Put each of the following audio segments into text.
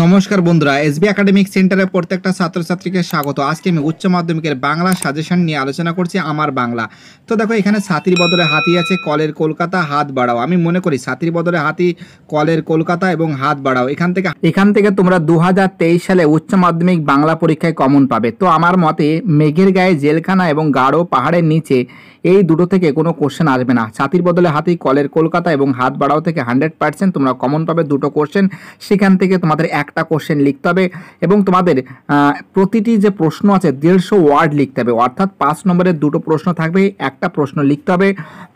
নমস্কার বন্ধুরা SB academic সেন্টারে প্রত্যেকটা ছাত্রছাত্রীকে স্বাগত আজকে আমি উচ্চ মাধ্যমিকের বাংলা সাজেশন নিয়ে আলোচনা করছি আমার বাংলা তো দেখো এখানে সাতির বদলে হাতি আছে কলের কলকাতা হাত বাড়াও আমি মনে করি সাতির বদলে হাতি কলের কলকাতা এবং হাত বাড়াও এখান থেকে এখান থেকে তোমরা দু সালে উচ্চ মাধ্যমিক বাংলা পরীক্ষায় কমন পাবে তো আমার মতে মেঘের গায়ে জেলখানা এবং গাঢ় পাহাড়ের নিচে এই দুটো থেকে কোনো কোশ্চেন আসবে না ছাতির বদলে হাতি কলের কলকাতা এবং হাত বাড়াও থেকে হান্ড্রেড পার্সেন্ট তোমরা কমন পাবে দুটো কোশ্চেন সেখান থেকে তোমাদের একটা কোশ্চেন লিখতে হবে এবং তোমাদের প্রতিটি যে প্রশ্ন আছে দেড়শো ওয়ার্ড লিখতে হবে অর্থাৎ পাঁচ নম্বরের দুটো প্রশ্ন থাকবে একটা প্রশ্ন লিখতে হবে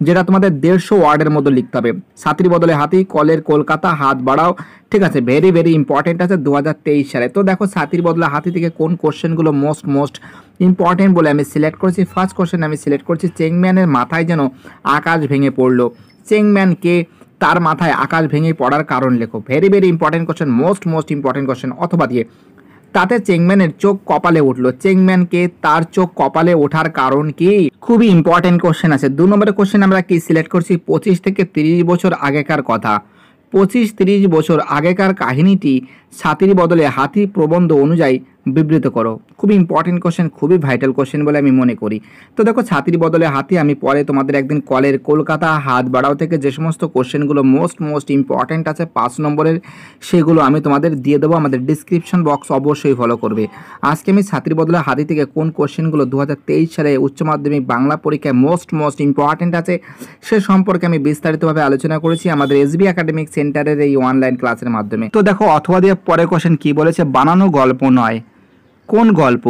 যেটা তোমাদের দেড়শো ওয়ার্ডের মতো লিখতে হবে ছাত্রীর বদলে হাতি কলের কলকাতা হাত বাড়াও ঠিক আছে ভেরি ভেরি ইম্পর্টেন্ট আছে দু সালে তো দেখো ছাতির বদলে হাতি থেকে কোন কোশ্চেনগুলো মোস্ট মোস্ট ইম্পর্টেন্ট বলে আমি সিলেক্ট করছি ফার্স্ট কোশ্চেন আমি সিলেক্ট করছি চেংম্যানের মাথায় যেন আকাশ ভেঙে পড়লো চেংম্যান কে তার মাথায় আকাশ ভেঙে পড়ার কারণ লেখো very very important question most most important question অথবা দিয়ে তাতে চেংম্যানের চোখ কপালে উঠলো চেংম্যানকে তার চোখ কপালে ওঠার কারণ কি খুবই ইম্পর্টেন্ট কোশ্চেন আছে দু নম্বরের কোশ্চেন আমরা কি সিলেক্ট করছি পঁচিশ থেকে তিরিশ বছর আগেকার কথা পঁচিশ তিরিশ বছর আগেকার কাহিনীটি সাতির বদলে হাতি প্রবন্ধ অনুযায়ী বিবৃত করো খুবই ইম্পর্টেন্ট কোশ্চেন খুবই ভাইটাল কোশ্চেন বলে আমি মনে করি তো দেখো ছাতির বদলে হাতি আমি পরে তোমাদের একদিন কলের কলকাতা হাত বাড়াও থেকে যে সমস্ত কোশ্চেনগুলো মোস্ট মোস্ট ইম্পর্টেন্ট আছে পাঁচ নম্বরের সেগুলো আমি তোমাদের দিয়ে দেবো আমাদের ডিসক্রিপশন বক্স অবশ্যই ফলো করবে আজকে আমি ছাত্রীর বদলে হাতি থেকে কোন কোশ্চেনগুলো দু সালে উচ্চ মাধ্যমিক বাংলা পরীক্ষায় মোস্ট মোস্ট ইম্পর্টেন্ট আছে সে সম্পর্কে আমি বিস্তারিতভাবে আলোচনা করেছি আমাদের এসবি একাডেমিক সেন্টারের এই অনলাইন ক্লাসের মাধ্যমে তো দেখো অথবা দিয়ে পরে কোশ্চেন কি বলেছে বানানো গল্প নয় কোন গল্প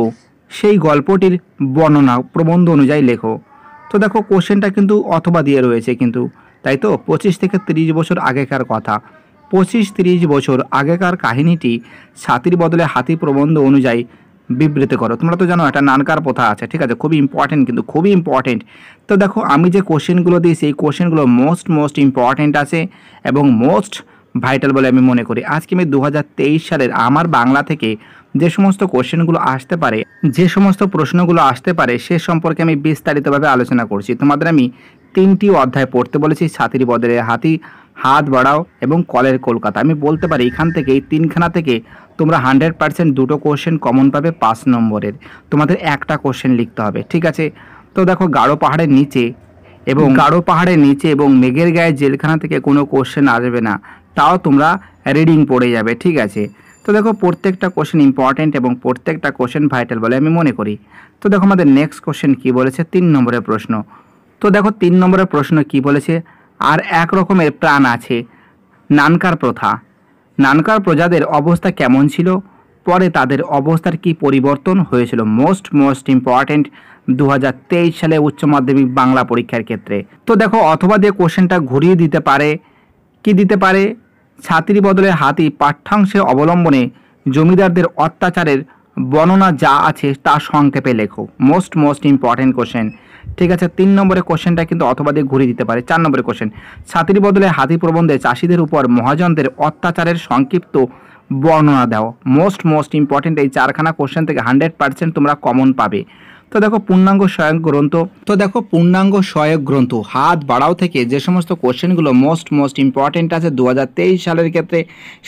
সেই গল্পটির বর্ণনা প্রবন্ধ অনুযায়ী লেখো তো দেখো কোশ্চেনটা কিন্তু অথবা দিয়ে রয়েছে কিন্তু তাই তো পঁচিশ থেকে তিরিশ বছর আগেকার কথা পঁচিশ তিরিশ বছর আগেকার কাহিনীটি ছাতির বদলে হাতি প্রবন্ধ অনুযায়ী বিবৃত করো তোমরা তো জানো একটা নানকার প্রথা আছে ঠিক আছে খুবই ইম্পর্টেন্ট কিন্তু খুবই ইম্পর্টেন্ট তো দেখো আমি যে কোশ্চেনগুলো দিয়েছি সেই কোশ্চেনগুলো মোস্ট মোস্ট ইম্পর্টেন্ট আছে এবং মোস্ট ভাইটাল বলে আমি মনে করি আজকে আমি দু সালের আমার বাংলা থেকে যে সমস্ত কোশ্চেনগুলো আসতে পারে যে সমস্ত প্রশ্নগুলো আসতে পারে সে সম্পর্কে আমি বিস্তারিতভাবে আলোচনা করছি তোমাদের আমি তিনটি অধ্যায় পড়তে বলেছি ছাতির বদলে হাতি হাত বাড়াও এবং কলের কলকাতা আমি বলতে পারি এখান থেকে এই তিনখানা থেকে তোমরা হান্ড্রেড পার্সেন্ট দুটো কোশ্চেন কমন পাবে পাঁচ নম্বরের তোমাদের একটা কোশ্চেন লিখতে হবে ঠিক আছে তো দেখো গাঢ় পাহাড়ের নিচে এবং গাঢ় পাহাড়ের নিচে এবং মেঘের গায়ে জেলখানা থেকে কোনো কোশ্চেন আসবে না তাও তোমরা রিডিং পড়ে যাবে ঠিক আছে তো দেখো প্রত্যেকটা কোশ্চেন ইম্পর্ট্যান্ট এবং প্রত্যেকটা কোশ্চেন ভাইটাল বলে আমি মনে করি তো দেখো আমাদের নেক্সট কোশ্চেন কি বলেছে তিন নম্বরের প্রশ্ন তো দেখো তিন নম্বরের প্রশ্ন কি বলেছে আর এক রকমের প্রাণ আছে নানকার প্রথা নানকার প্রজাদের অবস্থা কেমন ছিল পরে তাদের অবস্থার কি পরিবর্তন হয়েছিল মোস্ট মোস্ট ইম্পর্ট্যান্ট দু সালে উচ্চ মাধ্যমিক বাংলা পরীক্ষার ক্ষেত্রে তো দেখো অথবা দিয়ে কোশ্চেনটা ঘুরিয়ে দিতে পারে কি দিতে পারে ছাতির বদলে হাতি পাঠ্যাংশে অবলম্বনে জমিদারদের অত্যাচারের বর্ণনা যা আছে তা সংক্ষেপে লেখো মোস্ট মোস্ট ইম্পর্টেন্ট কোশ্চেন ঠিক আছে তিন নম্বরের কোশ্চেনটা কিন্তু অথবা দিয়ে ঘুরিয়ে দিতে পারে চার নম্বরের কোশ্চেন ছাতির বদলে হাতি প্রবন্ধে চাষিদের উপর মহাজনদের অত্যাচারের সংক্ষিপ্ত বর্ণনা দাও মোস্ট মোস্ট ইম্পর্টেন্ট এই চারখানা কোশ্চেন থেকে হান্ড্রেড পার্সেন্ট তোমরা কমন পাবে তো দেখো পূর্ণাঙ্গ সহায়ক গ্রন্থ তো দেখো পূর্ণাঙ্গ সহায়ক গ্রন্থ হাত বাড়াও থেকে যে সমস্ত কোশ্চেনগুলো মোস্ট মোস্ট ইম্পর্টেন্ট আছে দু সালের ক্ষেত্রে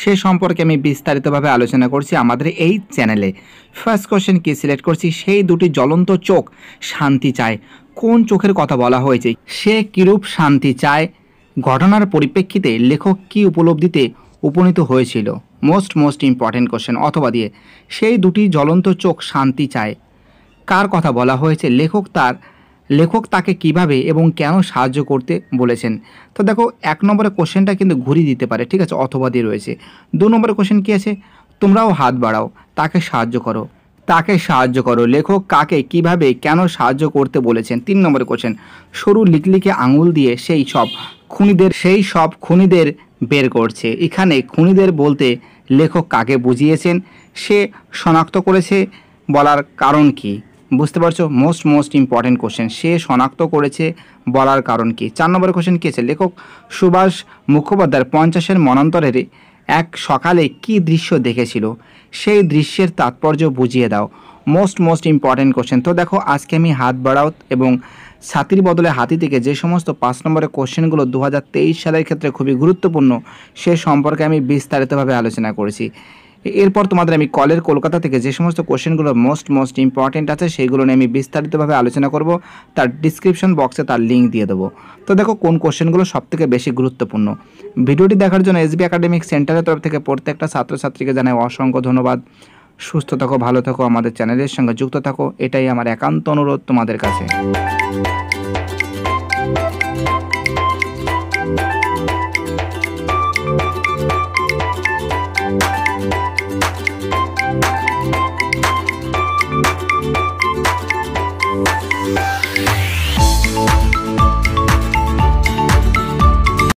সে সম্পর্কে আমি বিস্তারিতভাবে আলোচনা করছি আমাদের এই চ্যানেলে ফার্স্ট কোশ্চেন কি সিলেক্ট করছি সেই দুটি জ্বলন্ত চোখ শান্তি চায় কোন চোখের কথা বলা হয়েছে সে কিরূপ শান্তি চায় ঘটনার পরিপ্রেক্ষিতে লেখক কি উপলব্ধিতে উপনীত হয়েছিল মোস্ট মোস্ট ইম্পর্টেন্ট কোশ্চেন অথবা দিয়ে সেই দুটি জ্বলন্ত চোখ শান্তি চায় কার কথা বলা হয়েছে লেখক তার লেখক তাকে কিভাবে এবং কেন সাহায্য করতে বলেছেন তো দেখো এক নম্বরের কোশ্চেনটা কিন্তু ঘুরিয়ে দিতে পারে ঠিক আছে অথবা দিয়ে রয়েছে দু নম্বরের কোশ্চেন কী আছে তোমরাও হাত বাড়াও তাকে সাহায্য করো তাকে সাহায্য করো লেখক কাকে কিভাবে কেন সাহায্য করতে বলেছেন তিন নম্বরে কোশ্চেন সরু লিকলিকে আঙুল দিয়ে সেই সব খুনিদের সেই সব খুনিদের বের করছে এখানে খুনিদের বলতে লেখক কাকে বুঝিয়েছেন সে শনাক্ত করেছে বলার কারণ কী বুঝতে পারছো মোস্ট মোস্ট ইম্পর্টেন্ট কোশ্চেন সে শনাক্ত করেছে বলার কারণ কি চার নম্বর কোশ্চেন কী আছে লেখক সুভাষ মুখোপাধ্যায় পঞ্চাশের মনান্তরের এক সকালে কি দৃশ্য দেখেছিল সেই দৃশ্যের তাৎপর্য বুঝিয়ে দাও মোস্ট মোস্ট ইম্পর্টেন্ট কোশ্চেন তো দেখো আজকে আমি হাত বাড়াও এবং ছাতির বদলে হাতি থেকে যে সমস্ত পাঁচ নম্বরের কোশ্চেনগুলো দু সালের ক্ষেত্রে খুবই গুরুত্বপূর্ণ সে সম্পর্কে আমি বিস্তারিতভাবে আলোচনা করেছি এরপর তোমাদের আমি কলের কলকাতা থেকে যে সমস্ত কোশ্চেনগুলো মোস্ট মোস্ট ইম্পর্টেন্ট আছে সেইগুলো নিয়ে আমি বিস্তারিতভাবে আলোচনা করব তার ডিসক্রিপশন বক্সে তার লিঙ্ক দিয়ে দেবো তো দেখো কোন কোশ্চেনগুলো সবথেকে বেশি গুরুত্বপূর্ণ ভিডিওটি দেখার জন্য এসবি একাডেমিক সেন্টারের তরফ থেকে প্রত্যেকটা ছাত্রছাত্রীকে জানাই অসংখ্য ধন্যবাদ সুস্থ থাকো ভালো থাকো আমাদের চ্যানেলের সঙ্গে যুক্ত থাকো এটাই আমার একান্ত অনুরোধ তোমাদের কাছে